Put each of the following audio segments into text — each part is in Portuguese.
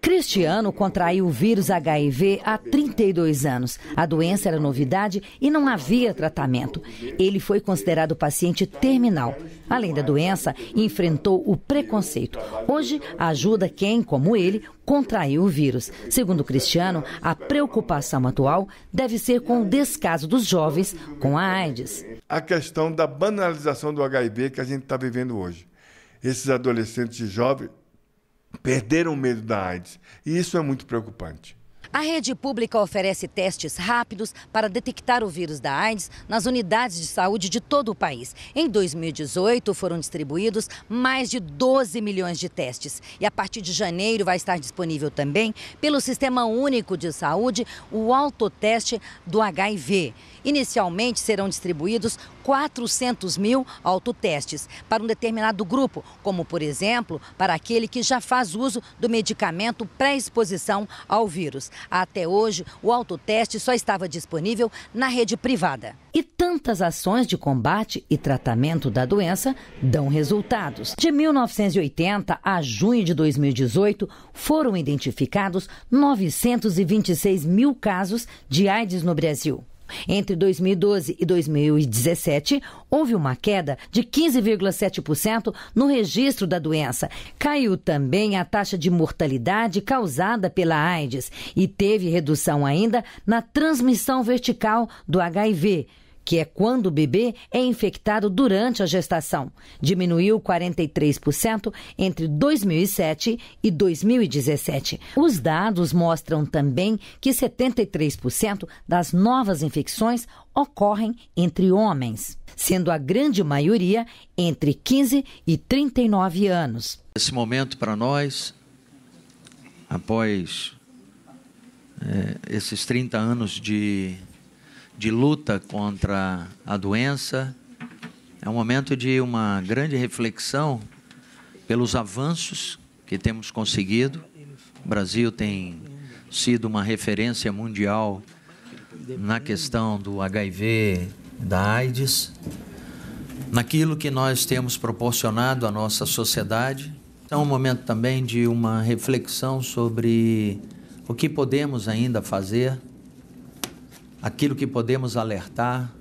Cristiano contraiu o vírus HIV há 32 anos. A doença era novidade e não havia tratamento. Ele foi considerado paciente terminal. Além da doença, enfrentou o preconceito. Hoje, ajuda quem, como ele, contraiu o vírus. Segundo Cristiano, a preocupação atual deve ser com o descaso dos jovens com a AIDS. A questão da banalização do HIV que a gente está vivendo hoje. Esses adolescentes e jovens perderam o medo da AIDS. E isso é muito preocupante. A rede pública oferece testes rápidos para detectar o vírus da AIDS nas unidades de saúde de todo o país. Em 2018, foram distribuídos mais de 12 milhões de testes. E a partir de janeiro vai estar disponível também, pelo Sistema Único de Saúde, o autoteste do HIV. Inicialmente serão distribuídos 400 mil autotestes para um determinado grupo, como, por exemplo, para aquele que já faz uso do medicamento pré-exposição ao vírus. Até hoje, o autoteste só estava disponível na rede privada. E tantas ações de combate e tratamento da doença dão resultados. De 1980 a junho de 2018, foram identificados 926 mil casos de AIDS no Brasil. Entre 2012 e 2017, houve uma queda de 15,7% no registro da doença. Caiu também a taxa de mortalidade causada pela AIDS e teve redução ainda na transmissão vertical do HIV que é quando o bebê é infectado durante a gestação. Diminuiu 43% entre 2007 e 2017. Os dados mostram também que 73% das novas infecções ocorrem entre homens, sendo a grande maioria entre 15 e 39 anos. Esse momento para nós, após é, esses 30 anos de de luta contra a doença. É um momento de uma grande reflexão pelos avanços que temos conseguido. O Brasil tem sido uma referência mundial na questão do HIV, da AIDS, naquilo que nós temos proporcionado à nossa sociedade. Então, é um momento também de uma reflexão sobre o que podemos ainda fazer aquilo que podemos alertar,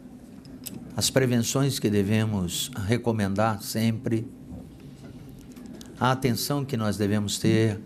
as prevenções que devemos recomendar sempre, a atenção que nós devemos ter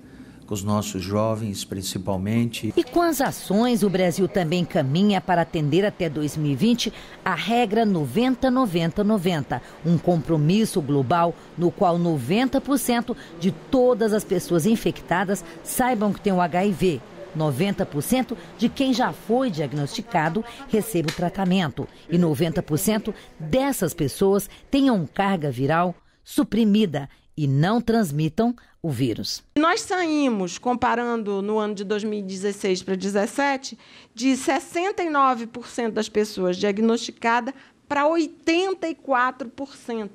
com os nossos jovens, principalmente. E com as ações, o Brasil também caminha para atender até 2020 a regra 90-90-90, um compromisso global no qual 90% de todas as pessoas infectadas saibam que têm o HIV 90% de quem já foi diagnosticado recebe o tratamento e 90% dessas pessoas tenham carga viral suprimida e não transmitam o vírus. Nós saímos, comparando no ano de 2016 para 2017, de 69% das pessoas diagnosticadas para 84%.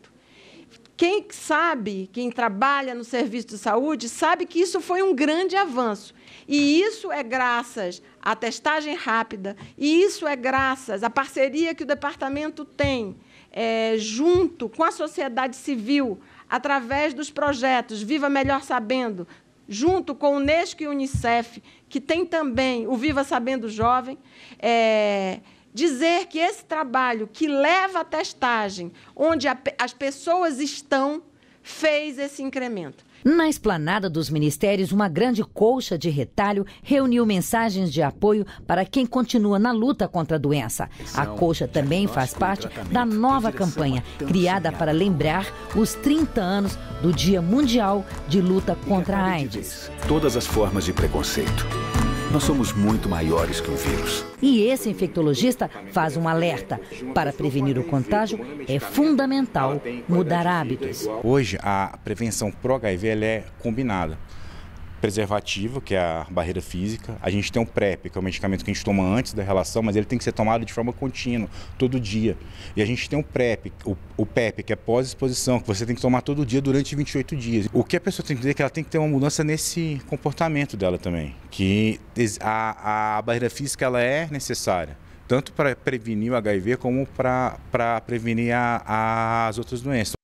Quem sabe, quem trabalha no serviço de saúde, sabe que isso foi um grande avanço. E isso é graças à testagem rápida, e isso é graças à parceria que o departamento tem é, junto com a sociedade civil, através dos projetos Viva Melhor Sabendo, junto com o Unesco e o Unicef, que tem também o Viva Sabendo Jovem. É, dizer que esse trabalho que leva à testagem, onde a, as pessoas estão, fez esse incremento. Na esplanada dos ministérios, uma grande colcha de retalho reuniu mensagens de apoio para quem continua na luta contra a doença. A colcha também faz parte da nova campanha, criada para lembrar os 30 anos do Dia Mundial de Luta contra a AIDS. Todas as formas de preconceito nós somos muito maiores que o vírus. E esse infectologista faz um alerta. Para prevenir o contágio, é fundamental mudar hábitos. Hoje, a prevenção pro HIV é combinada preservativo, que é a barreira física. A gente tem o PrEP, que é um medicamento que a gente toma antes da relação, mas ele tem que ser tomado de forma contínua, todo dia. E a gente tem o PrEP, o, o PEP, que é pós-exposição, que você tem que tomar todo dia durante 28 dias. O que a pessoa tem que entender é que ela tem que ter uma mudança nesse comportamento dela também, que a, a barreira física ela é necessária tanto para prevenir o HIV como para prevenir a, a, as outras doenças.